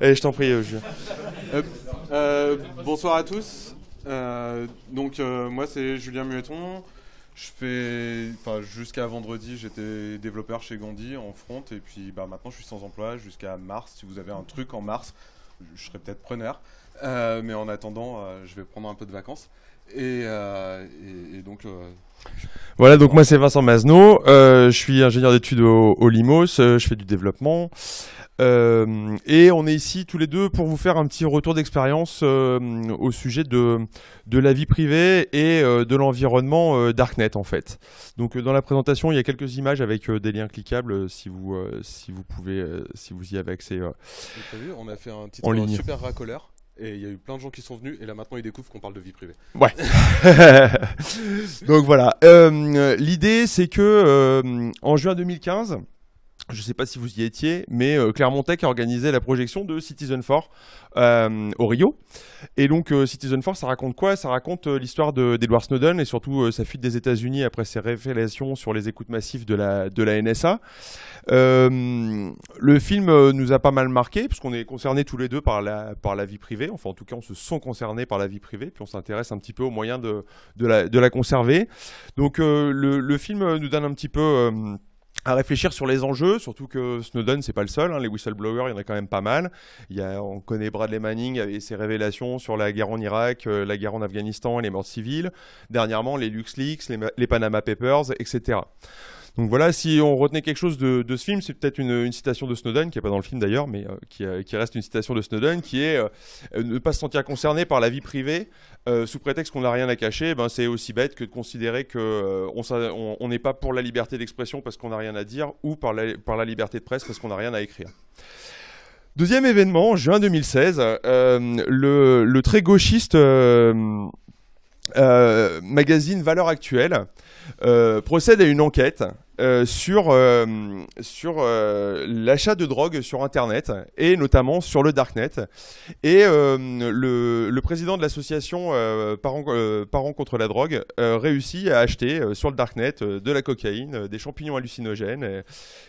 Allez, eh, je t'en prie, euh, euh, bonsoir à tous. Euh, donc moi c'est Julien Mueton. Je fais, enfin jusqu'à vendredi j'étais développeur chez Gandhi en front et puis bah, maintenant je suis sans emploi jusqu'à mars. Si vous avez un truc en mars, je serai peut-être preneur. mais en attendant, je vais prendre un peu de vacances. Et, donc voilà, donc moi c'est Vincent Mazneau. je suis ingénieur d'études au, Limos, je fais du développement. Euh, et on est ici tous les deux pour vous faire un petit retour d'expérience euh, au sujet de, de la vie privée et euh, de l'environnement Darknet en fait. Donc dans la présentation, il y a quelques images avec des liens cliquables si vous, si vous pouvez, si vous y avez accès. on a fait un titre super racoleur. Et il y a eu plein de gens qui sont venus et là maintenant ils découvrent qu'on parle de vie privée. Ouais. Donc voilà. L'idée c'est que en juin 2015, je ne sais pas si vous y étiez, mais euh, Clermont Tech a organisé la projection de Citizen 4 euh, au Rio. Et donc euh, Citizen 4, ça raconte quoi Ça raconte euh, l'histoire d'Edward Snowden et surtout sa fuite des États-Unis après ses révélations sur les écoutes massives de la, de la NSA. le film nous a pas mal marqué, puisqu'on est concernés tous les deux par la, par la vie privée. Enfin, en tout cas, on se sent concernés par la vie privée, puis on s'intéresse un petit peu aux moyens de, de, la, de la conserver. Donc le, le, film nous donne un petit peu à réfléchir sur les enjeux, surtout que Snowden, c'est pas le seul. Hein, les whistleblowers, il y en a quand même pas mal. Il y a, on connaît Bradley Manning et ses révélations sur la guerre en Irak, euh, la guerre en Afghanistan et les morts civiles. Dernièrement, les LuxLeaks, les Panama Papers, etc. Donc voilà, si on retenait quelque chose de, ce film, c'est peut-être une, citation de Snowden, qui n'est pas dans le film d'ailleurs, mais euh, euh, qui, reste une citation de Snowden, qui est euh, ne pas se sentir concerné par la vie privée sous prétexte qu'on n'a rien à cacher. Ben, c'est aussi bête que de considérer qu'on n'est pas pour la liberté d'expression parce qu'on n'a rien à dire ou par la, liberté de presse parce qu'on n'a rien à écrire. Deuxième événement, juin 2016, le, très gauchiste magazine Valeurs Actuelles procède à une enquête euh, sur, euh, sur euh, l'achat de drogue sur Internet et notamment sur le Darknet. Et le, président de l'association parents, parents, contre la drogue réussit à acheter sur le Darknet de la cocaïne, des champignons hallucinogènes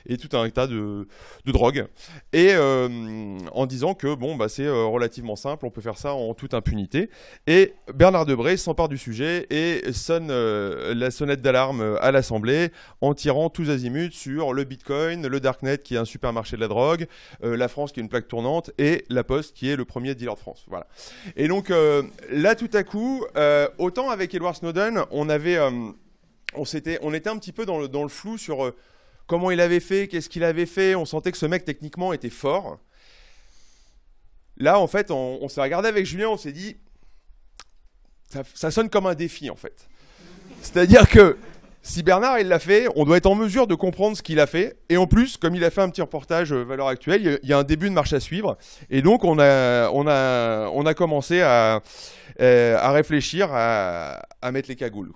et, tout un tas de, de drogues. Et en disant que bon, bah, c'est relativement simple, on peut faire ça en toute impunité. Et Bernard Debré s'empare du sujet et sonne la sonnette d'alarme à l'Assemblée en tirant tous azimuts sur le Bitcoin, le Darknet qui est un supermarché de la drogue, euh, la France qui est une plaque tournante et la Poste qui est le premier dealer de France. Voilà. Et donc euh, là, tout à coup, euh, autant avec Edward Snowden, on avait, on s'était, on était un petit peu dans le, dans le flou sur comment il avait fait, qu'est-ce qu'il avait fait. On sentait que ce mec techniquement était fort. Là, en fait, on, s'est regardé avec Julien, on s'est dit, ça, sonne comme un défi, en fait. C'est-à-dire que si Bernard, il l'a fait, on doit être en mesure de comprendre ce qu'il a fait. Et en plus, comme il a fait un petit reportage euh, valeur actuelle, il y a un début de marche à suivre. Et donc, on a, commencé à, euh, réfléchir à, mettre les cagoules.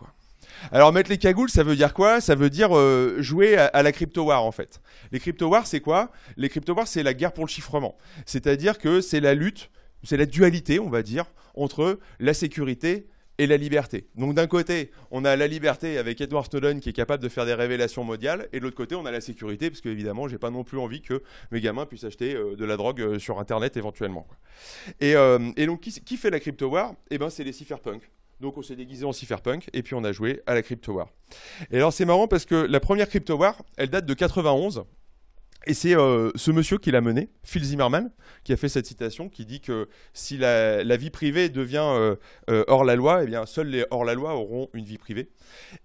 Alors mettre les cagoules, ça veut dire quoi Ça veut dire euh, jouer à, la crypto-war en fait. Les crypto-wars, c'est quoi Les crypto-wars, c'est la guerre pour le chiffrement. C'est-à-dire que c'est la lutte, c'est la dualité, on va dire, entre la sécurité et la liberté. Donc d'un côté, on a la liberté avec Edward Snowden qui est capable de faire des révélations mondiales, et de l'autre côté, on a la sécurité, parce que évidemment, j'ai pas non plus envie que mes gamins puissent acheter euh, de la drogue euh, sur Internet éventuellement. Euh, et, donc, qui, fait la crypto war Eh ben, c'est les cypherpunks. Donc on s'est déguisé en cypherpunk et puis on a joué à la crypto war. Et alors c'est marrant parce que la première crypto war, elle date de 91 et c'est euh, ce monsieur qui l'a mené, Phil Zimmerman, qui a fait cette citation qui dit que si la, vie privée devient euh, euh, hors la loi, eh bien seuls les hors la loi auront une vie privée.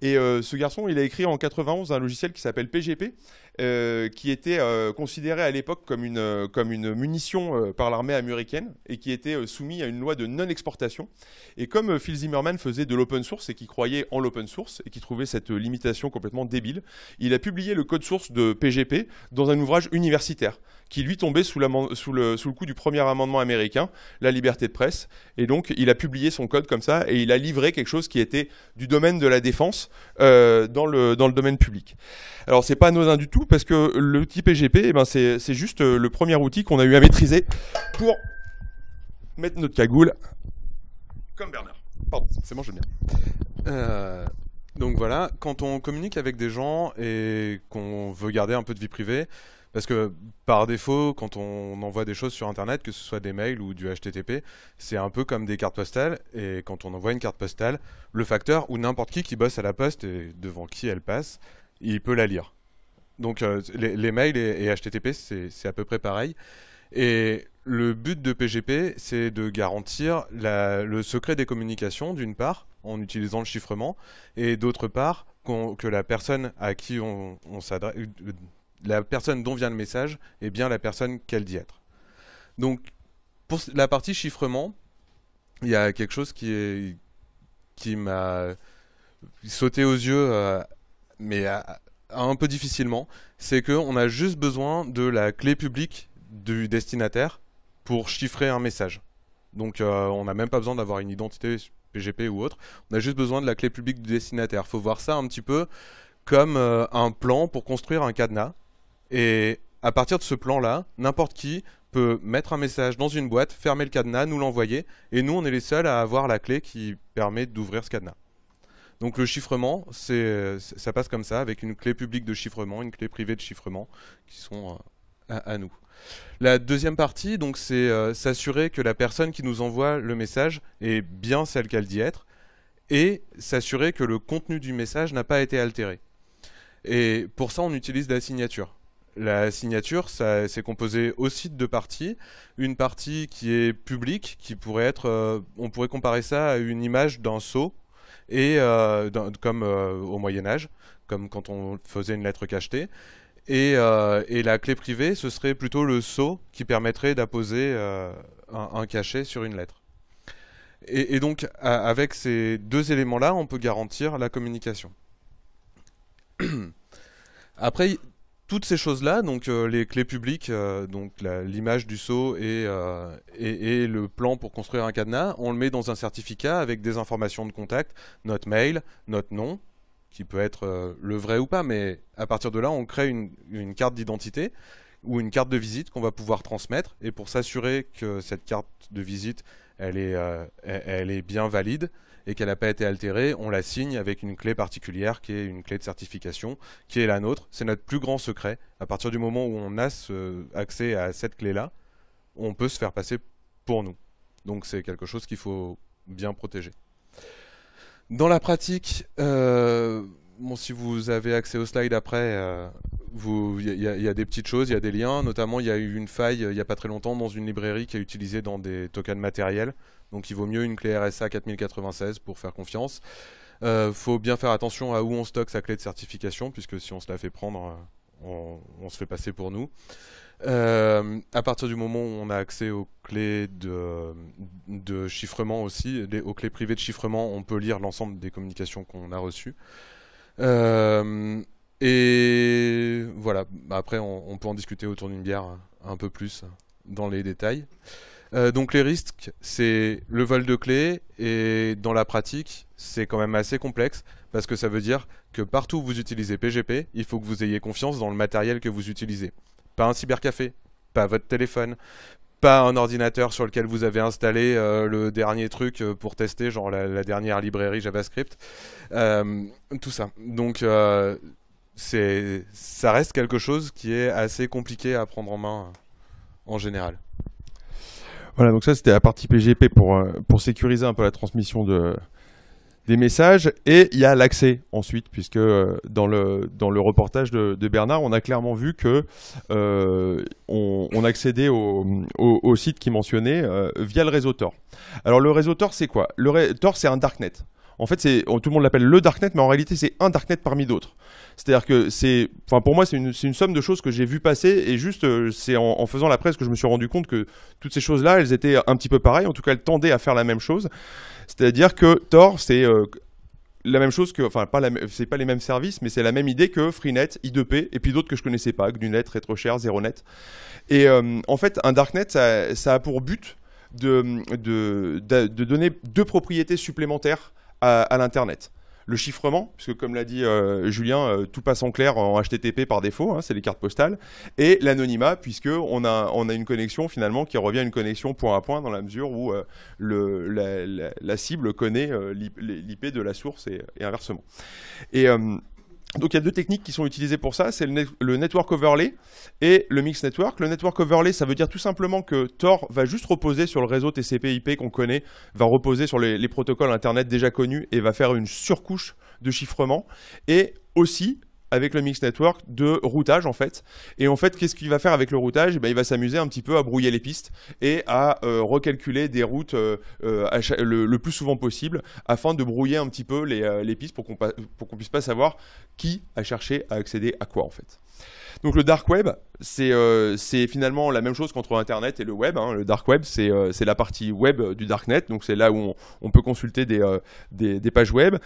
Et ce garçon, il a écrit en 91 un logiciel qui s'appelle PGP euh, qui était euh, considéré à l'époque comme une, euh, comme une munition par l'armée américaine et qui était soumis à une loi de non-exportation. Et comme Phil Zimmerman faisait de l'open source et qui croyait en l'open source et qui trouvait cette limitation complètement débile, il a publié le code source de PGP dans un ouvrage universitaire qui lui tombait sous, sous, le, sous le coup du premier amendement américain, la liberté de presse. Et donc il a publié son code comme ça et il a livré quelque chose qui était du domaine de la défense euh, dans, le, dans le domaine public. Alors c'est pas anodin du tout parce que l'outil PGP, eh ben, c'est juste euh, le premier outil qu'on a eu à maîtriser pour mettre notre cagoule comme Bernard. Pardon, c'est bon, je bien. Euh, donc voilà, quand on communique avec des gens et qu'on veut garder un peu de vie privée, parce que par défaut, quand on envoie des choses sur Internet, que ce soit des mails ou du HTTP, c'est un peu comme des cartes postales. Et quand on envoie une carte postale, le facteur ou n'importe qui qui bosse à la poste et devant qui elle passe, il peut la lire. Donc euh, les, mails et, HTTP, c'est à peu près pareil. Et le but de PGP, c'est de garantir le secret des communications, d'une part, en utilisant le chiffrement, et d'autre part, que la personne à qui on, s'adresse, euh, la personne dont vient le message, est bien la personne qu'elle dit être. Donc, pour la partie chiffrement, il y a quelque chose qui, qui m'a sauté aux yeux, euh, mais à, un peu difficilement, c'est qu'on a juste besoin de la clé publique du destinataire pour chiffrer un message. Donc euh, on n'a même pas besoin d'avoir une identité PGP ou autre, on a juste besoin de la clé publique du destinataire. faut voir ça un petit peu comme euh, un plan pour construire un cadenas. Et à partir de ce plan-là, n'importe qui peut mettre un message dans une boîte, fermer le cadenas, nous l'envoyer, et nous on est les seuls à avoir la clé qui permet d'ouvrir ce cadenas. Donc le chiffrement, ça passe comme ça, avec une clé publique de chiffrement, une clé privée de chiffrement, qui sont euh, à, nous. La deuxième partie, donc, c'est euh, s'assurer que la personne qui nous envoie le message est bien celle qu'elle dit être, et s'assurer que le contenu du message n'a pas été altéré. Et pour ça, on utilise la signature. La signature, c'est composé aussi de deux parties. Une partie qui est publique, qui pourrait être, euh, on pourrait comparer ça à une image d'un sceau et euh, comme euh, au Moyen Âge, comme quand on faisait une lettre cachetée. Et, euh, la clé privée, ce serait plutôt le sceau qui permettrait d'apposer un, cachet sur une lettre. Et, donc, avec ces deux éléments-là, on peut garantir la communication. Après, toutes ces choses-là, donc euh, les clés publiques, euh, l'image du sceau euh, et, le plan pour construire un cadenas, on le met dans un certificat avec des informations de contact, notre mail, notre nom, qui peut être le vrai ou pas, mais à partir de là, on crée une, carte d'identité ou une carte de visite qu'on va pouvoir transmettre, et pour s'assurer que cette carte de visite, elle est bien valide, et qu'elle n'a pas été altérée, on la signe avec une clé particulière qui est une clé de certification, qui est la nôtre. C'est notre plus grand secret. À partir du moment où on a ce accès à cette clé-là, on peut se faire passer pour nous. Donc c'est quelque chose qu'il faut bien protéger. Dans la pratique, euh, si vous avez accès au slide après, il euh, y, y, a des petites choses, il y a des liens. Notamment, il y a eu une faille euh, il n'y a pas très longtemps dans une librairie qui a utilisé dans des tokens matériels. Donc il vaut mieux une clé RSA 4096 pour faire confiance. Il euh, faut bien faire attention à où on stocke sa clé de certification, puisque si on se la fait prendre, euh, on, se fait passer pour nous. Euh, à partir du moment où on a accès aux clés de, chiffrement aussi, aux clés privées de chiffrement, on peut lire l'ensemble des communications qu'on a reçues. et voilà, après on, peut en discuter autour d'une bière un peu plus dans les détails. Euh, donc les risques, c'est le vol de clé, et dans la pratique, c'est quand même assez complexe parce que ça veut dire que partout où vous utilisez PGP, il faut que vous ayez confiance dans le matériel que vous utilisez. Pas un cybercafé, pas votre téléphone, pas un ordinateur sur lequel vous avez installé euh, le dernier truc euh, pour tester, genre la, dernière librairie JavaScript, tout ça. Donc ça reste quelque chose qui est assez compliqué à prendre en main en général. Voilà, donc ça c'était la partie PGP euh, pour, sécuriser un peu la transmission de, des messages. Et il y a l'accès ensuite, puisque euh, dans le, reportage de, Bernard, on a clairement vu que euh, on, accédait au, site qui mentionnait via le réseau Tor. Alors le réseau Tor, c'est quoi Le Tor, c'est un darknet. En fait, c'est tout le monde l'appelle le darknet, mais en réalité, c'est un darknet parmi d'autres. C'est-à-dire que pour moi, c'est une, somme de choses que j'ai vu passer et juste euh, c'est en, faisant la presse que je me suis rendu compte que toutes ces choses-là, elles étaient un petit peu pareilles. En tout cas, elles tendaient à faire la même chose. C'est-à-dire que Tor, c'est euh, la même chose que, enfin, pas c'est pas les mêmes services, mais c'est la même idée que Freenet, I2P, et puis d'autres que je connaissais pas, GNUNet, RetroShare, ZeroNet. Et euh, en fait, un darknet, ça, a pour but de, donner deux propriétés supplémentaires à, l'Internet. Le chiffrement, puisque comme l'a dit euh, Julien, euh, tout passe en clair en HTTP par défaut, hein, c'est les cartes postales, et l'anonymat, puisque on a, une connexion finalement qui revient à une connexion point à point dans la mesure où euh, la, cible connaît l'IP de la source et, et inversement. Et donc il y a deux techniques qui sont utilisées pour ça, c'est le, network overlay et le mix network. Le network overlay, ça veut dire tout simplement que Tor va juste reposer sur le réseau TCP/IP qu'on connaît, va reposer sur les protocoles Internet déjà connus et va faire une surcouche de chiffrement. Et aussi, avec le Mix Network de routage en fait. Et en fait, qu'est-ce qu'il va faire avec le routage eh ben, Il va s'amuser un petit peu à brouiller les pistes et à euh, recalculer des routes euh, euh, le, plus souvent possible afin de brouiller un petit peu les, pistes pour qu'on qu'on puisse pas savoir qui a cherché à accéder à quoi en fait. Donc le dark web, c'est finalement la même chose qu'entre Internet et le web. Hein. Le dark web, c'est la partie web du darknet, donc c'est là où on, peut consulter des, des pages web.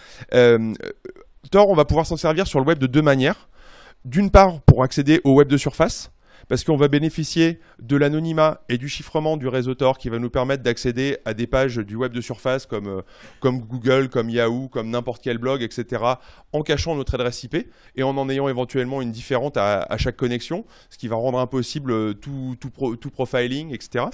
Tor, on va pouvoir s'en servir sur le web de deux manières. D'une part, pour accéder au web de surface, parce qu'on va bénéficier de l'anonymat et du chiffrement du réseau Tor qui va nous permettre d'accéder à des pages du web de surface comme, euh, Google, comme Yahoo, comme n'importe quel blog, etc., en cachant notre adresse IP et en en ayant éventuellement une différente à, chaque connexion, ce qui va rendre impossible euh, tout profiling, etc.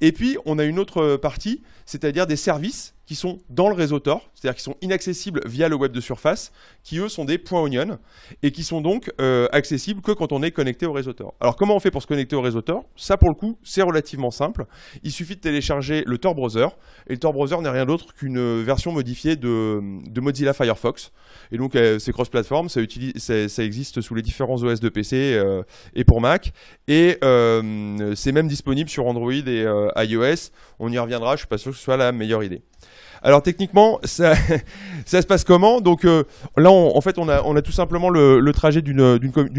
Et puis, on a une autre euh, partie, c'est-à-dire des services qui sont dans le réseau Tor, c'est-à-dire qui sont inaccessibles via le web de surface, qui eux sont des points onion et qui sont donc euh, accessibles que quand on est connecté au réseau Tor. Alors comment on fait pour se connecter au réseau Tor Ça pour le coup, c'est relativement simple. Il suffit de télécharger le Tor browser et le Tor browser n'est rien d'autre qu'une euh, version modifiée de, Mozilla Firefox. Et donc euh, c'est cross-platform, ça, existe sous les différents OS de PC et pour Mac et c'est même disponible sur Android et iOS. On y reviendra, je suis pas sûr que ce soit la meilleure idée. Alors techniquement, ça, se passe comment Donc euh, là, en fait, on a, on a tout simplement le, trajet d'une euh,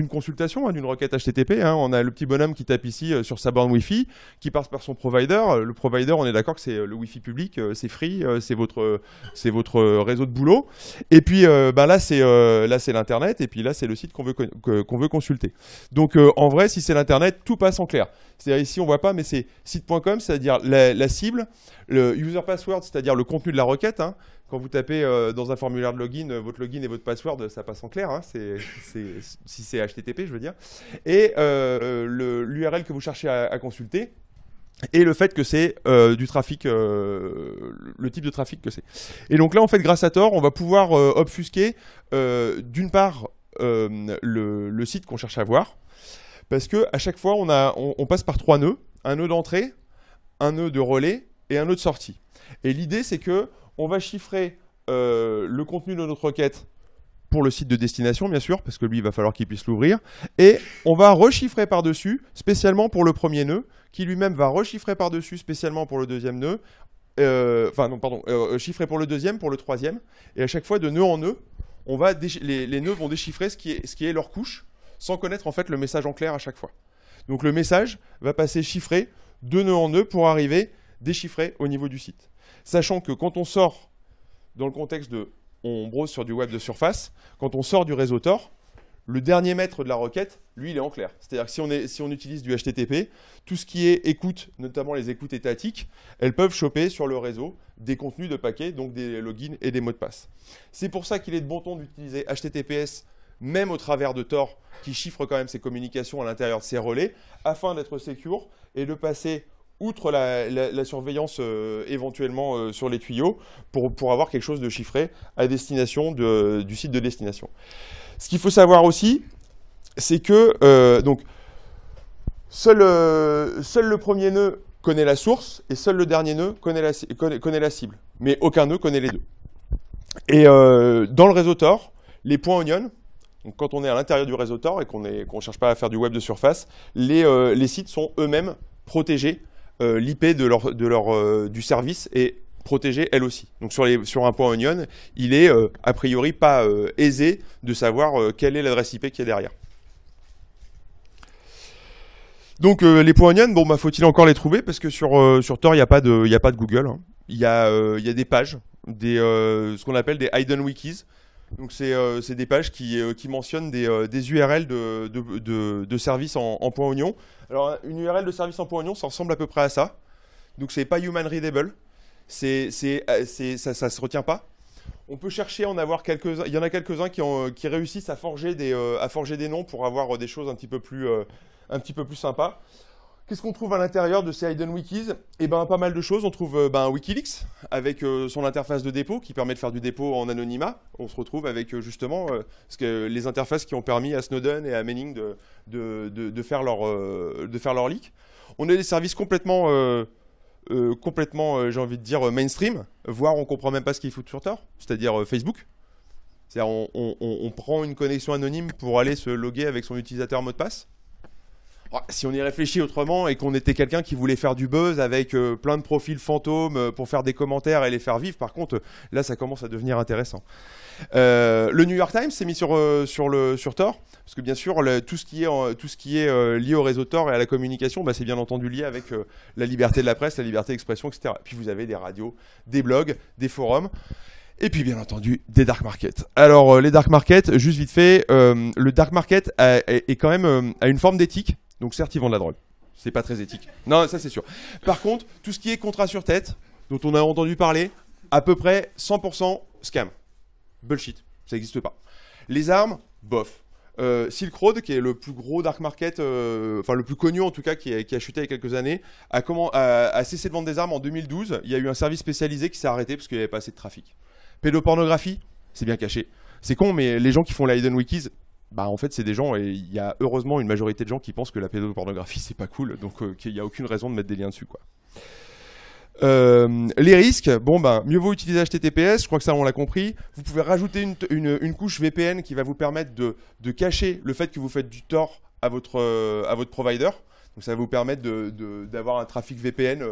consultation, hein, d'une requête HTTP. Hein. On a le petit bonhomme qui tape ici euh, sur sa borne Wi-Fi, qui passe par son provider. Le provider, on est d'accord que c'est le Wi-Fi public, c'est free, c'est votre, c'est votre réseau de boulot. Et puis ben là, c'est là c'est l'internet, et puis là c'est le site qu'on veut qu'on veut consulter. Donc en vrai, si c'est l'internet, tout passe en clair. C'est-à-dire ici on voit pas, mais c'est site.com, c'est-à-dire la, la cible, le user password, c'est-à-dire le contenu de la requête. Hein. Quand vous tapez euh, dans un formulaire de login euh, votre login et votre password, ça passe en clair, hein. si c'est HTTP, je veux dire. Et euh, l'URL que vous cherchez à, consulter, et le fait que c'est du trafic, le type de trafic que c'est. Et donc là, en fait, grâce à Tor, on va pouvoir obfusquer, d'une part, le, site qu'on cherche à voir, parce que à chaque fois, on, a, on passe par trois nœuds, un nœud d'entrée, un nœud de relais et un nœud de sortie. Et l'idée, c'est que on va chiffrer euh, le contenu de notre requête pour le site de destination, bien sûr, parce que lui, il va falloir qu'il puisse l'ouvrir. Et on va rechiffrer par-dessus, spécialement pour le premier nœud, qui lui-même va rechiffrer par-dessus, spécialement pour le deuxième nœud. Euh, enfin, non, pardon, euh, chiffrer pour le deuxième, pour le troisième. Et à chaque fois, de nœud en nœud, on va les, les, nœuds vont déchiffrer ce qui, est, ce qui est leur couche, sans connaître en fait le message en clair à chaque fois. Donc le message va passer chiffré de nœud en nœud pour arriver déchiffré au niveau du site. Sachant que quand on sort, dans le contexte de on brosse sur du web de surface, quand on sort du réseau Tor, le dernier mètre de la requête, lui, il est en clair. C'est-à-dire que si on, si on, utilise du HTTP, tout ce qui est écoute, notamment les écoutes étatiques, elles peuvent choper sur le réseau des contenus de paquets, donc des logins et des mots de passe. C'est pour ça qu'il est de bon ton d'utiliser HTTPS même au travers de Tor, qui chiffre quand même ses communications à l'intérieur de ses relais, afin d'être secure et de passer outre la, surveillance euh, éventuellement euh, sur les tuyaux, pour, avoir quelque chose de chiffré à destination du site de destination. Ce qu'il faut savoir aussi, c'est que euh, donc, seul, seul, le premier nœud connaît la source et seul le dernier nœud connaît la, connaît, la cible, mais aucun nœud connaît les deux. Et dans le réseau Tor, les points Onion, quand on est à l'intérieur du réseau Tor et qu'on ne cherche pas à faire du web de surface, les, les sites sont eux-mêmes protégés euh, l'IP de euh, du service est protégée elle aussi. Donc sur, les, sur un point Onion, il est euh, a priori pas aisé de savoir quelle est l'adresse IP qui est derrière. Donc les points Onion, bon bah, faut-il encore les trouver parce que sur, sur Tor il n'y a, pas de, a pas de Google. Hein. Il y, a des pages, des, ce qu'on appelle des hidden wikis. Donc euh, c'est des pages qui, euh, qui mentionnent des, euh, des URL de, de, de, services en, en, point oignon. Alors une URL de service en point oignon, ça ressemble à peu près à ça. Donc c'est pas human readable, c'est ça, ça se retient pas. On peut chercher en avoir quelques uns Il y en a quelques-uns qui, qui, réussissent à forger, des, à forger des noms pour avoir des choses un petit peu plus, un petit peu plus sympas. Qu'est-ce qu'on trouve à l'intérieur de ces Hidden Wikis Eh ben, pas mal de choses. On trouve euh, ben, Wikileaks avec euh, son interface de dépôt qui permet de faire du dépôt en anonymat. On se retrouve avec euh, justement les interfaces qui ont permis à Snowden et à Manning de, de, faire, leur, de faire leur leak. On a des services complètement, complètement j'ai envie de dire, mainstream, voire on comprend même pas ce qu'ils foutent sur Tor, c'est-à-dire Facebook. C'est-à-dire on prend une connexion anonyme pour aller se loguer avec son utilisateur mot de passe si on y réfléchit autrement et qu'on était quelqu'un qui voulait faire du buzz avec euh, plein de profils fantômes euh, pour faire des commentaires et les faire vivre, par contre, là, ça commence à devenir intéressant. Euh, le New York Times s'est mis sur, sur, le, sur Tor, parce que bien sûr, tout ce qui est, tout ce qui est lié au réseau Tor et à la communication, bah, c'est bien entendu lié avec la liberté de la presse, la liberté d'expression, etc. puis vous avez des radios, des blogs, des forums. Et puis bien entendu des dark markets. Alors les dark markets, juste vite fait, le dark market est quand même a une forme d'éthique donc certes, ils vendent de la drogue. C'est pas très éthique. Non, ça c'est sûr. Par contre, tout ce qui est contrat sur tête, dont on a entendu parler, à peu près 100% scam. Bullshit. Ça n'existe pas. Les armes, bof. Euh, Silk Road, qui est le plus gros dark market, euh, enfin le plus connu en tout cas, qui a, chuté il y a quelques années, a, cessé de vendre des armes en 2012. Il y a eu un service spécialisé qui s'est arrêté parce qu'il n'y avait pas assez de trafic. Pédopornographie, c'est bien caché. C'est con, mais les gens qui font la Hidden Wikis, bah en fait c'est des gens et il y a heureusement une majorité de gens qui pensent que la pédopornographie c'est pas cool donc il euh, qu'il n'y a aucune raison de mettre des liens dessus quoi. Euh, les risques, bon ben mieux vaut utiliser HTTPS, je crois que ça on l'a compris. Vous pouvez rajouter une, couche VPN qui va vous permettre de, cacher le fait que vous faites du tort à votre, euh, à votre provider. Donc ça va vous permettre d'avoir un trafic VPN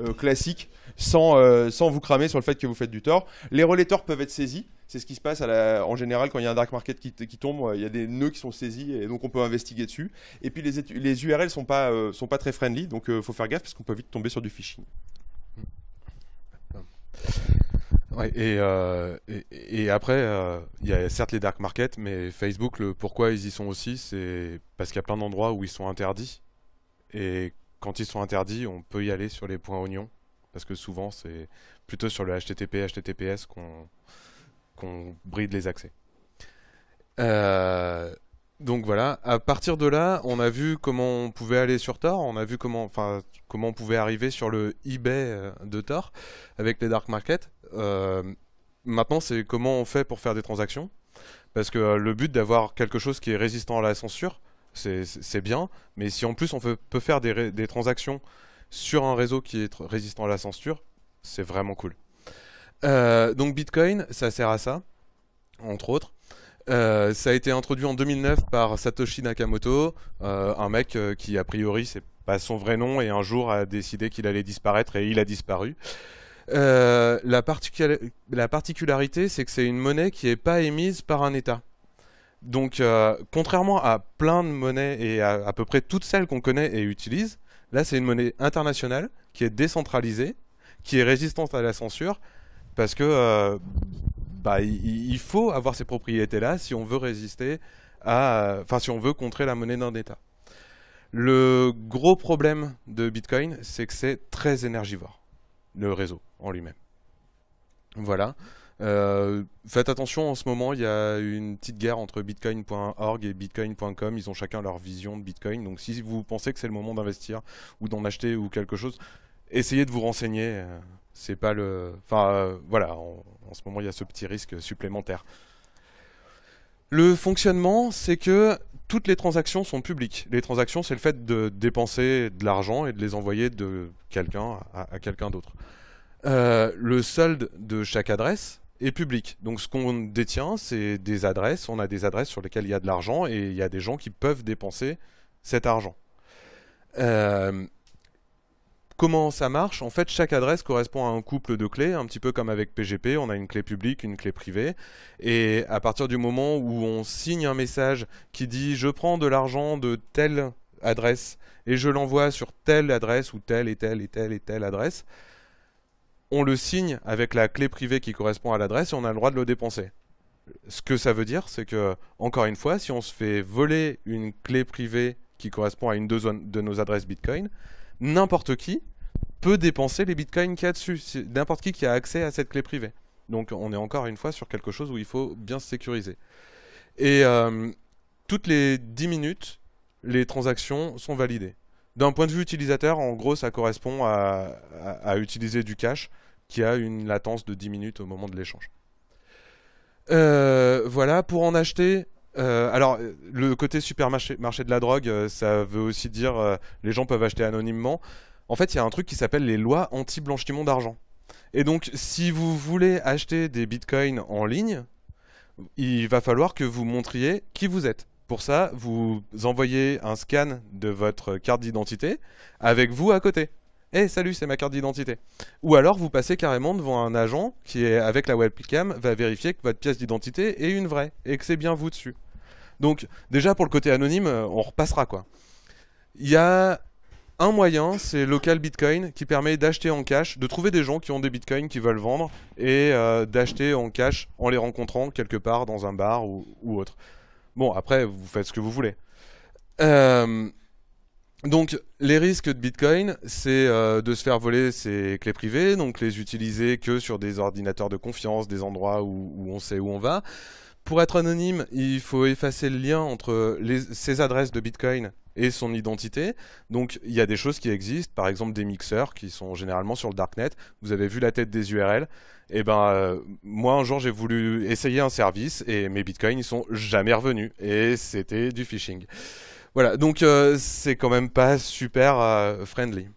euh, classique sans, euh, sans vous cramer sur le fait que vous faites du tort. Les relateurs peuvent être saisis. C'est ce qui se passe en général quand il y a un dark market qui, tombe, euh, il y a des nœuds qui sont saisis et donc on peut investiguer dessus. Et puis les, les URL sont pas sont pas très friendly, donc il faut faire gaffe parce qu'on peut vite tomber sur du phishing. et, et, après, il y a certes les dark markets, mais Facebook, le pourquoi ils y sont aussi, c'est parce qu'il y a plein d'endroits où ils sont interdits. Et quand ils sont interdits, on peut y aller sur les points oignons, parce que souvent c'est plutôt sur le HTTP, HTTPS qu'on qu'on bride les accès. Euh, donc voilà, à partir de là, on a vu comment on pouvait aller sur Tor, on a vu comment, enfin, comment on pouvait arriver sur le eBay euh, de Tor avec les dark markets. Euh, maintenant, c'est comment on fait pour faire des transactions, parce que le but d'avoir quelque chose qui est résistant à la censure, c'est bien. Mais si en plus on peut faire des, transactions sur un réseau qui est résistant à la censure, c'est vraiment cool. Euh, donc Bitcoin, ça sert à ça, entre autres. Euh, ça a été introduit en 2009 par Satoshi Nakamoto, euh, un mec qui a priori c'est pas son vrai nom et un jour a décidé qu'il allait disparaître et il a disparu. la, la, particularité, c'est que c'est une monnaie qui n'est pas émise par un État. Donc, euh, contrairement à plein de monnaies et à, peu près toutes celles qu'on connaît et utilise, là, c'est une monnaie internationale qui est décentralisée, qui est résistante à la censure, parce que euh, bah, il faut avoir ces propriétés-là si on veut résister à, enfin, si on veut contrer la monnaie d'un État. Le gros problème de Bitcoin, c'est que c'est très énergivore, le réseau en lui-même. Voilà. Euh, faites attention en ce moment, il y a une petite guerre entre bitcoin.org et bitcoin.com. Ils ont chacun leur vision de bitcoin. Donc si vous pensez que c'est le moment d'investir ou d'en acheter ou quelque chose, essayez de vous renseigner. Euh, c'est pas le. Enfin euh, voilà, en, ce moment il y a ce petit risque supplémentaire. Le fonctionnement, c'est que toutes les transactions sont publiques. Les transactions, c'est le fait de dépenser de l'argent et de les envoyer de quelqu'un à, quelqu'un d'autre. le solde de chaque adresse, et public. Donc ce qu'on détient, c'est des adresses. On a des adresses sur lesquelles il y a de l'argent et il y a des gens qui peuvent dépenser cet argent. Euh, comment ça marche En fait, chaque adresse correspond à un couple de clés, un petit peu comme avec PGP, on a une clé publique, une clé privée. Et à partir du moment où on signe un message qui dit je prends de l'argent de telle adresse et je l'envoie sur telle adresse ou telle et telle et telle et telle adresse, on le signe avec la clé privée qui correspond à l'adresse et on a le droit de le dépenser. Ce que ça veut dire, c'est que, encore une fois, si on se fait voler une clé privée qui correspond à une de, nos adresses Bitcoin, n'importe qui peut dépenser les Bitcoins qu'il y a dessus, n'importe qui qui a accès à cette clé privée. Donc on est encore une fois sur quelque chose où il faut bien se sécuriser. Et euh, toutes les 10 minutes, les transactions sont validées. D'un point de vue utilisateur, en gros, ça correspond à, utiliser du cache qui a une latence de 10 minutes au moment de l'échange. Euh, voilà, pour en acheter, euh, alors, le côté supermarché marché de la drogue, euh, ça veut aussi dire les gens peuvent acheter anonymement. En fait, il y a un truc qui s'appelle les lois anti-blanchiment d'argent. Et donc, si vous voulez acheter des bitcoins en ligne, il va falloir que vous montriez qui vous êtes. Pour ça, vous envoyez un scan de votre carte d'identité avec vous à côté. Eh salut, c'est ma carte d'identité. Ou alors vous passez carrément devant un agent qui est avec la webcam va vérifier que votre pièce d'identité est une vraie et que c'est bien vous dessus. Donc déjà pour le côté anonyme, euh, on repassera quoi. Il y a un moyen, c'est local Bitcoin qui permet d'acheter en cash, de trouver des gens qui ont des bitcoins qui veulent vendre et euh, d'acheter en cash en les rencontrant quelque part dans un bar ou autre. Bon, après, vous faites ce que vous voulez. Euh, donc, les risques de Bitcoin, c'est euh, de se faire voler ses clés privées, donc les utiliser que sur des ordinateurs de confiance, des endroits où on sait où on va. Pour être anonyme, il faut effacer le lien entre ses adresses de Bitcoin et son identité. Donc il y a des choses qui existent, par exemple des mixeurs qui sont généralement sur le darknet. Vous avez vu la tête des URL. Et eh ben euh, moi un jour j'ai voulu essayer un service et mes bitcoins ils sont jamais revenus et c'était du phishing. Voilà, donc euh, c'est quand même pas super euh, friendly.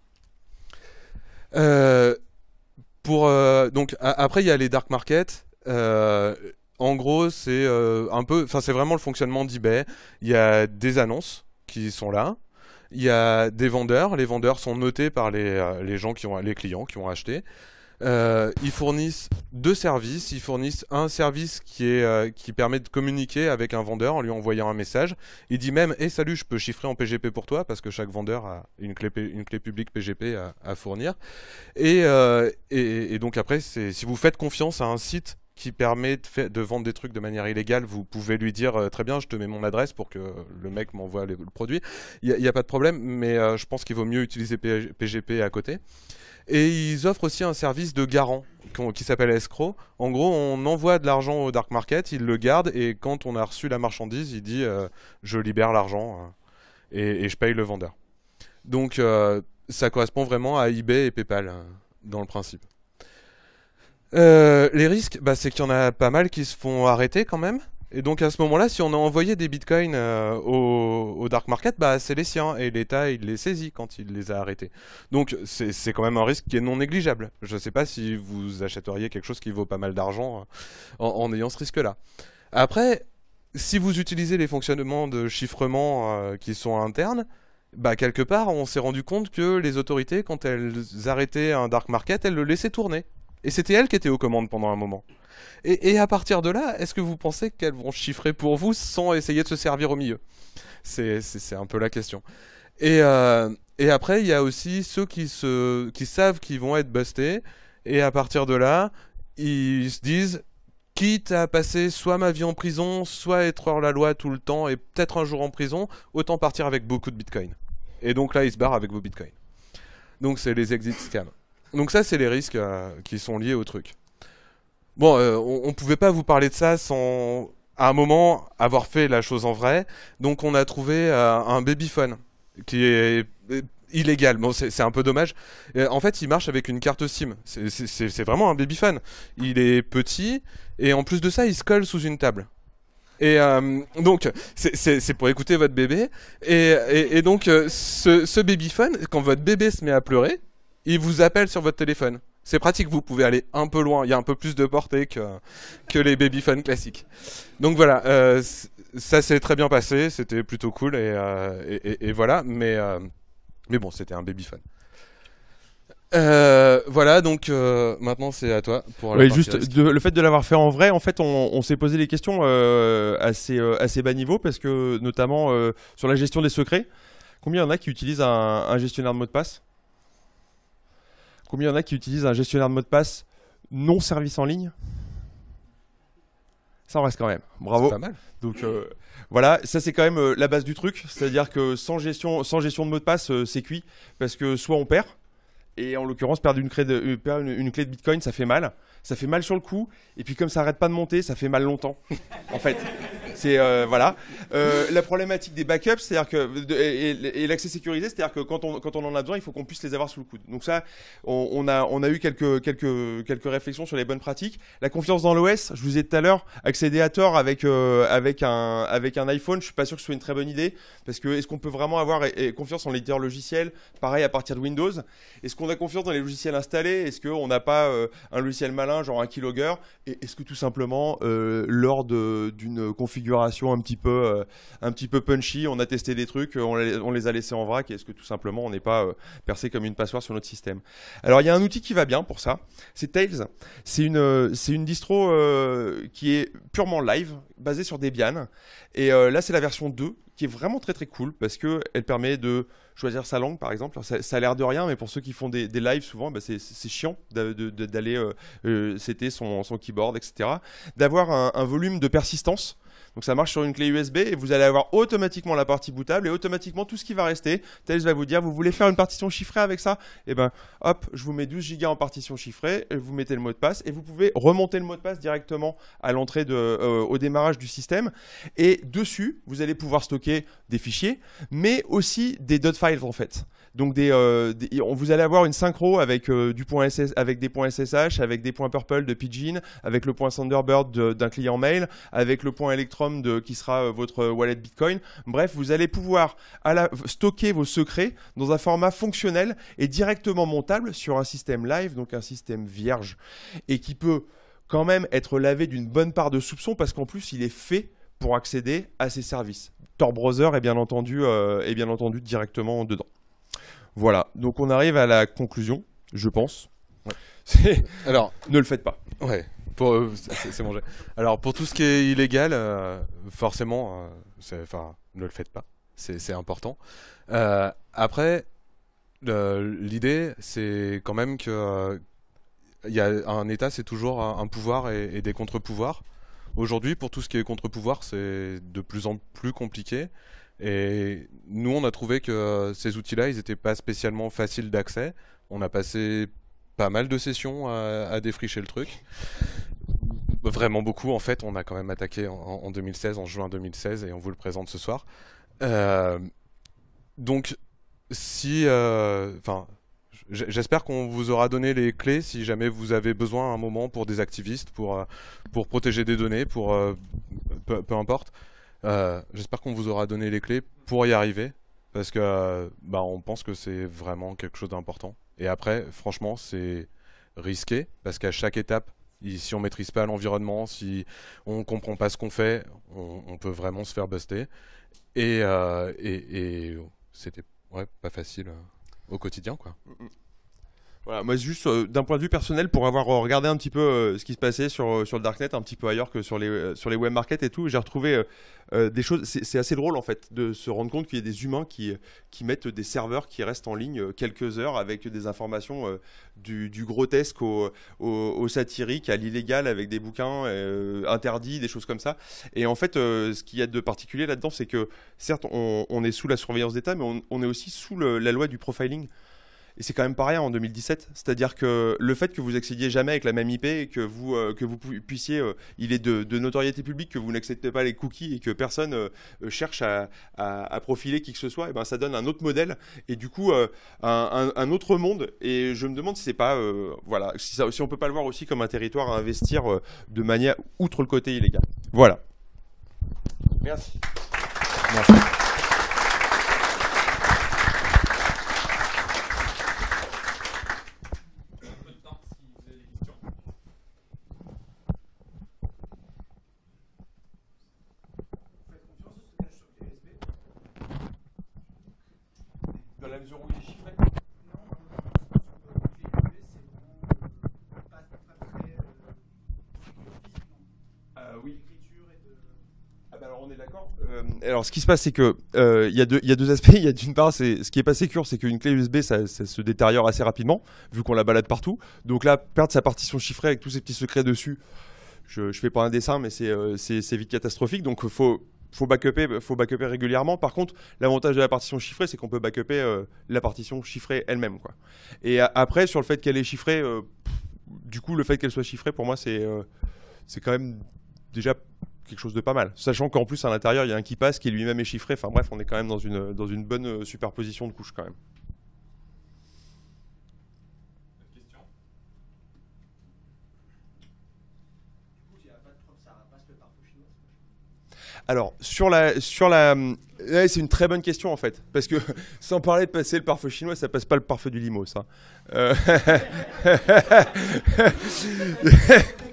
pour donc après il y a les dark markets en gros, c'est euh, un peu, enfin, c'est vraiment le fonctionnement d'eBay. Il y a des annonces qui sont là. Il y a des vendeurs. Les vendeurs sont notés par les, euh, gens qui ont, les clients qui ont acheté. Euh, ils fournissent deux services. Ils fournissent un service qui, est, qui permet de communiquer avec un vendeur en lui envoyant un message. Il dit même Eh salut, je peux chiffrer en PGP pour toi, parce que chaque vendeur a une clé, une clé publique PGP à, fournir. Et, et, et, donc, après, si vous faites confiance à un site qui permet de, de, vendre des trucs de manière illégale, vous pouvez lui dire euh, très bien, je te mets mon adresse pour que le mec m'envoie le produit. Il n'y a, pas de problème, mais euh, je pense qu'il vaut mieux utiliser PGP à côté. Et ils offrent aussi un service de garant qui s'appelle Escrow. En gros, on envoie de l'argent au dark market, il le garde et quand on a reçu la marchandise, il dit euh, je libère l'argent et, je paye le vendeur. Donc ça correspond vraiment à eBay et PayPal dans le principe. Euh, les risques, bah, c'est qu'il y en a pas mal qui se font arrêter quand même. Et donc à ce moment-là, si on a envoyé des bitcoins euh, au, dark market, bah, c'est les siens. Et l'État, il les saisit quand il les a arrêtés. Donc c'est quand même un risque qui est non négligeable. Je ne sais pas si vous achèteriez quelque chose qui vaut pas mal d'argent euh, en, ayant ce risque-là. Après, si vous utilisez les fonctionnements de chiffrement qui sont internes, bah, quelque part, on s'est rendu compte que les autorités, quand elles arrêtaient un dark market, elles le laissaient tourner. Et c'était elle qui était aux commandes pendant un moment. Et, à partir de là, est-ce que vous pensez qu'elles vont chiffrer pour vous sans essayer de se servir au milieu C'est un peu la question. Et, euh, et après, il y a aussi ceux qui, se, qui savent qu'ils vont être bustés. Et à partir de là, ils se disent quitte à passer soit ma vie en prison, soit être hors la loi tout le temps et peut-être un jour en prison, autant partir avec beaucoup de bitcoin. Et donc là, ils se barrent avec vos bitcoins. Donc c'est les exit scams. Donc ça, c'est les risques euh, qui sont liés au truc. Bon, euh, on, ne pouvait pas vous parler de ça sans, à un moment, avoir fait la chose en vrai. Donc on a trouvé euh, un babyphone qui est illégal. Bon, c'est un peu dommage. en fait, il marche avec une carte SIM. C'est vraiment un babyphone. Il est petit et en plus de ça, il se colle sous une table. Et donc, c'est pour écouter votre bébé. Et, donc, ce, ce babyphone, quand votre bébé se met à pleurer, il vous appelle sur votre téléphone. C'est pratique, vous pouvez aller un peu loin, il y a un peu plus de portée que, que les babyphones classiques. Donc voilà, euh, ça s'est très bien passé, c'était plutôt cool et, euh, voilà, mais, euh, mais bon, c'était un babyphone. voilà, donc maintenant c'est à toi pour. juste le fait de l'avoir fait en vrai, en fait, on, s'est posé des questions assez assez bas niveau parce que notamment sur la gestion des secrets, combien il y en a qui utilisent un, un gestionnaire de mots de passe Combien il y en a qui utilisent un gestionnaire de mot de passe non service en ligne ça en reste quand même. Bravo. Pas mal. Donc euh, voilà, ça c'est quand même euh, la base du truc, c'est-à-dire que sans gestion, sans gestion de mot de passe, euh, c'est cuit parce que soit on perd, et en l'occurrence perdre une de, une clé de Bitcoin, ça fait mal ça fait mal sur le coup, et puis comme ça arrête pas de monter, ça fait mal longtemps, en fait. C'est euh, voilà. Euh, la problématique des backups, c'est-à-dire que et, l'accès sécurisé, c'est-à-dire que quand on, quand on en a besoin, il faut qu'on puisse les avoir sous le coude. Donc ça, on, a on a eu quelques quelques quelques réflexions sur les bonnes pratiques. La confiance dans l'OS, je vous ai tout à l'heure accédé à tort avec euh, avec un avec un iPhone. Je suis pas sûr que ce soit une très bonne idée parce que est-ce qu'on peut vraiment avoir confiance en l'éditeur logiciel Pareil à partir de Windows. Est-ce qu'on a confiance dans les logiciels installés Est-ce qu'on n'a pas un logiciel malin genre un keylogger Et est-ce que tout simplement, euh, lors d'une configuration un petit, peu, euh, un petit peu punchy, on a testé des trucs, euh, on, les, a laissés en vrac, et est-ce que tout simplement, on n'est pas percé comme une passoire sur notre système Alors, il y a un outil qui va bien pour ça, c'est Tails. C'est une, c'est une distro qui est purement live, basée sur Debian. Et là, c'est la version 2 qui est vraiment très très cool parce qu'elle permet de choisir sa langue par exemple. ça, a l'air de rien, mais pour ceux qui font des, des lives souvent, bah, c'est, chiant d'aller c'était euh, euh, son, son, keyboard, etc. D'avoir un volume de persistance donc ça marche sur une clé USB et vous allez avoir automatiquement la partie bootable et automatiquement tout ce qui va rester. Tails va vous dire, vous voulez faire une partition chiffrée avec ça Et eh ben hop, je vous mets 12 Go en partition chiffrée, euh, vous mettez le mot de passe et vous pouvez remonter le mot de passe directement à l'entrée de, euh, au démarrage du système. Et dessus, vous allez pouvoir stocker des fichiers, mais aussi des dot files en fait. Donc des, euh, vous allez avoir une synchro avec du point SS, avec des points SSH, avec des points Purple de Pidgin, avec le point Thunderbird d'un client mail, avec le point Electron qui sera euh, votre euh, wallet Bitcoin. Bref, vous allez pouvoir à stocker vos secrets dans un format fonctionnel et directement montable sur un système live, donc un système vierge, et qui peut quand même être lavé d'une bonne part de soupçons parce qu'en plus il est fait pour accéder à ces services. Tor Browser est bien entendu, euh, bien entendu directement dedans. Voilà, donc on arrive à la conclusion, je pense. Alors, ne le faites pas. Ouais. Pour, euh, c'est Alors, pour tout ce qui est illégal, euh, forcément, euh, enfin, ne le faites pas. C'est important. après, l'idée, c'est quand même que il y a un État, c'est toujours un, pouvoir et, des contre-pouvoirs. Aujourd'hui, pour tout ce qui est contre-pouvoir, c'est de plus en plus compliqué. Et nous, on a trouvé que ces outils-là, ils n'étaient pas spécialement faciles d'accès. On a passé pas mal de sessions à défricher le truc vraiment beaucoup en fait. On a quand même attaqué en, 2016, en juin 2016, et on vous le présente ce soir. Euh, donc, si, euh, enfin, j'espère qu'on vous aura donné les clés si jamais vous avez besoin à un moment pour des activistes, pour euh, pour protéger des données, pour peu, peu, importe. j'espère qu'on vous aura donné les clés pour y arriver, parce que bah, on pense que c'est vraiment quelque chose d'important. Et après, franchement, c'est risqué parce qu'à chaque étape, si on maîtrise pas l'environnement, si on ne comprend pas ce qu'on fait, on, peut vraiment se faire buster. Et, euh, oh, c'était pas facile euh, au quotidien, quoi. Mm, mm. Voilà, moi juste euh, d'un point de vue personnel, pour avoir regardé un petit peu euh, ce qui se passait sur, euh, sur le Darknet, un petit peu ailleurs que sur les, sur les web markets et tout, j'ai retrouvé des choses, c'est assez drôle en fait de se rendre compte qu'il y a des humains qui, qui mettent des serveurs qui restent en ligne quelques heures avec des informations du, grotesque au, satirique, à l'illégal, avec des bouquins interdits, des choses comme ça. Et en fait, ce qu'il y a de particulier là-dedans, c'est que certes, on, est sous la surveillance d'État, mais on, est aussi sous la loi du profiling. Et c'est quand même pas rien en 2017. C'est-à-dire que le fait que vous accédiez jamais avec la même IP et que vous, euh, que vous puissiez, euh, il est de, notoriété publique que vous n'acceptez pas les cookies et que personne euh, cherche à, à, profiler qui que ce soit, et ben ça donne un autre modèle et du coup un, autre monde. Et je me demande si c'est pas, voilà, si, ça, on peut pas le voir aussi comme un territoire à investir de manière outre le côté illégal. Voilà. Merci. Merci. on est d'accord. Euh, alors, ce qui se passe, c'est que euh, il y, a deux aspects. Il y a d'une part, c'est ce qui est pas sécur, c'est qu'une clé USB, ça, se détériore assez rapidement, vu qu'on la balade partout. Donc là, perdre sa partition chiffrée avec tous ces petits secrets dessus, je, ne fais pas un dessin, mais euh, c'est vite catastrophique. Donc, faut faut backuper, faut régulièrement. Par contre, l'avantage de la partition chiffrée, c'est qu'on peut backuper la partition chiffrée elle-même, quoi. Et après, sur le fait qu'elle est chiffrée, du coup, le fait qu'elle soit chiffrée, pour moi, c'est c'est quand même déjà quelque chose de pas mal. Sachant qu'en plus, à l'intérieur, il y a un qui passe qui lui-même est chiffré. Enfin bref, on est quand même dans une, dans une bonne euh, superposition de couches quand même. Alors, sur la. Sur la euh, c'est une très bonne question en fait, parce que sans parler de passer le parfum chinois, ça passe pas le parfum du limo, ça. Hein. Euh,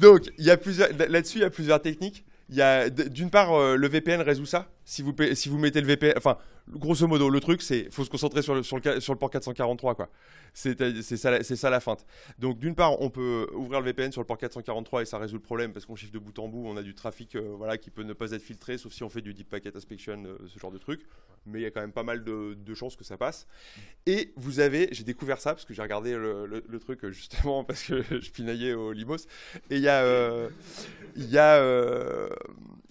Donc, il là-dessus, il y a plusieurs techniques. d'une part, euh, le VPN résout ça. Si vous, si vous mettez le VPN, enfin, grosso modo, le truc, c'est faut se concentrer sur le, sur le, sur le port 443, quoi. C'est euh, ça, ça, la feinte. Donc, d'une part, on peut ouvrir le VPN sur le port 443 et ça résout le problème parce qu'on chiffre de bout en bout, on a du trafic euh, voilà, qui peut ne pas être filtré, sauf si on fait du deep packet inspection, ce genre de truc mais il y a quand même pas mal de, chances que ça passe. Et vous avez, j'ai découvert ça parce que j'ai regardé le, truc euh, justement parce que je pinaillais au Limos, et il y a, euh, il euh,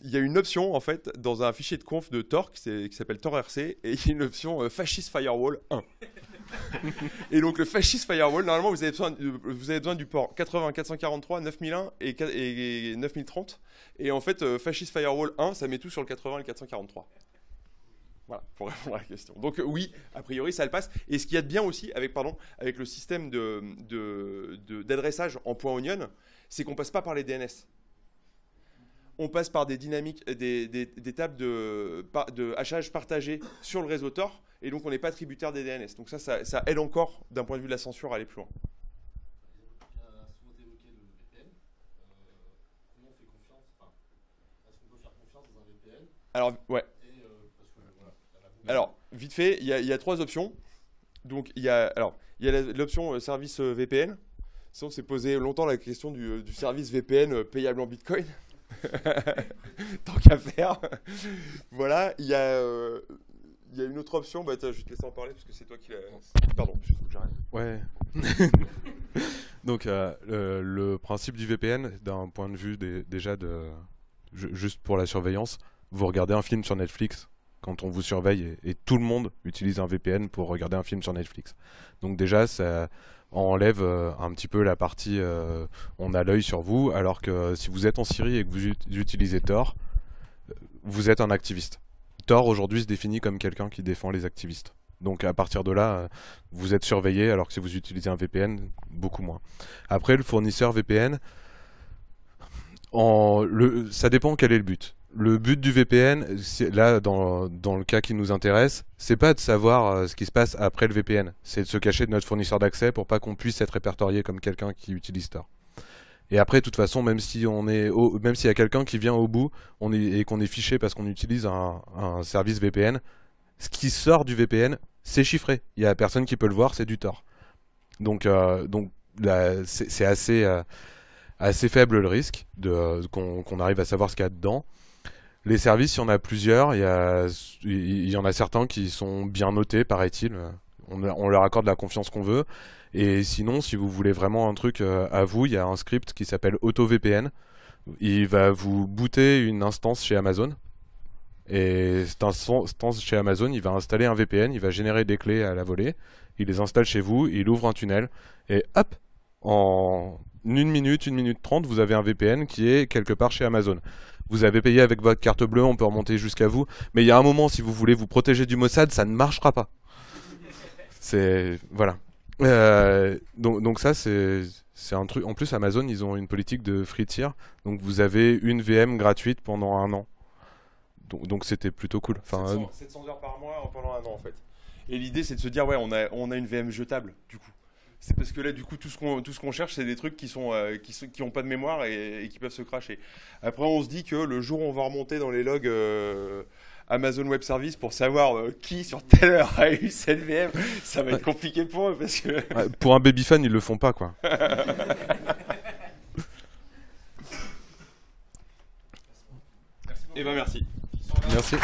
une option en fait dans un fichier de conf de Tor qui s'appelle TorRC, et il y a une option Fascist Firewall 1. et donc le Fascist firewall, normalement vous avez besoin, du port 80 443 9001 et, 9030. Et en fait, Fascist firewall 1, ça met tout sur le 80 et le 443. Voilà, pour répondre à la question. Donc euh, oui, a priori, ça le passe. Et ce qu'il y a de bien aussi avec, pardon, avec le système d'adressage de, en point onion, c'est qu'on passe pas par les DNS. On passe par des dynamiques, des, tables de, de, hachage partagées sur le réseau Tor, et donc on n'est pas tributaire des DNS. Donc ça, ça, aide encore, d'un point de vue de la censure, à aller plus loin. Alors, ouais. Alors, vite fait, il y, a trois options. Donc, il y a, alors, il y a l'option euh, service euh, VPN. Ça, on s'est posé longtemps la question du, euh, service VPN payable en Bitcoin. Tant qu'à faire. voilà, il y, y, a une autre option. Bah, je vais te laisser en parler parce que c'est toi qui l'as. Pardon, j'arrête. Ouais. Donc, le, principe du VPN, d'un point de vue déjà de. Juste pour la surveillance, vous regardez un film sur Netflix, quand on vous surveille et, tout le monde utilise un VPN pour regarder un film sur Netflix. Donc déjà, ça enlève euh, un petit peu la partie euh, on a l'œil sur vous, alors que si vous êtes en Syrie et que vous utilisez Tor, euh, vous êtes un activiste. Tor aujourd'hui se définit comme quelqu'un qui défend les activistes. Donc à partir de là, vous êtes surveillé, alors que si vous utilisez un VPN, beaucoup moins. Après, le fournisseur VPN, en, ça dépend quel est le but le but du VPN, là, dans, dans, le cas qui nous intéresse, c'est pas de savoir euh, ce qui se passe après le VPN. C'est de se cacher de notre fournisseur d'accès pour pas qu'on puisse être répertorié comme quelqu'un qui utilise Tor. Et après, de toute façon, même si on est, même s'il y a quelqu'un qui vient au bout on est, et qu'on est fiché parce qu'on utilise un, service VPN, ce qui sort du VPN, c'est chiffré. Il y a personne qui peut le voir, c'est du Tor. Donc, euh, donc c'est assez, euh, assez faible le risque qu'on arrive à savoir ce qu'il y a dedans. Les services, il y en a plusieurs. Il y, en a certains qui sont bien notés, paraît-il. On, on, leur accorde la confiance qu'on veut. Et sinon, si vous voulez vraiment un truc euh, à vous, il y a un script qui s'appelle AutoVPN. Il va vous booter une instance chez Amazon. Et cette instance chez Amazon, il va installer un VPN, il va générer des clés à la volée, il les installe chez vous, il ouvre un tunnel, et hop, en une minute, une minute trente, vous avez un VPN qui est quelque part chez Amazon. Vous avez payé avec votre carte bleue, on peut remonter jusqu'à vous. Mais il y a un moment, si vous voulez vous protéger du Mossad, ça ne marchera pas. C'est voilà. Euh, donc, ça, c'est un truc. En plus, Amazon, ils ont une politique de free tier. Donc vous avez une VM gratuite pendant un an. Donc c'était plutôt cool. Enfin, 700, heures par mois pendant un an en fait. Et l'idée, c'est de se dire, ouais, on a, on a une VM jetable, du coup c'est parce que là, du coup, tout ce qu'on tout ce qu'on cherche, c'est des trucs qui sont euh, qui pas de mémoire et, qui peuvent se cracher. Après, on se dit que le jour où on va remonter dans les logs euh, Amazon Web Service pour savoir euh, qui sur telle heure a eu cette VM, ça va être compliqué pour eux parce que pour un baby fan, ils le font pas quoi. eh ben merci. Merci.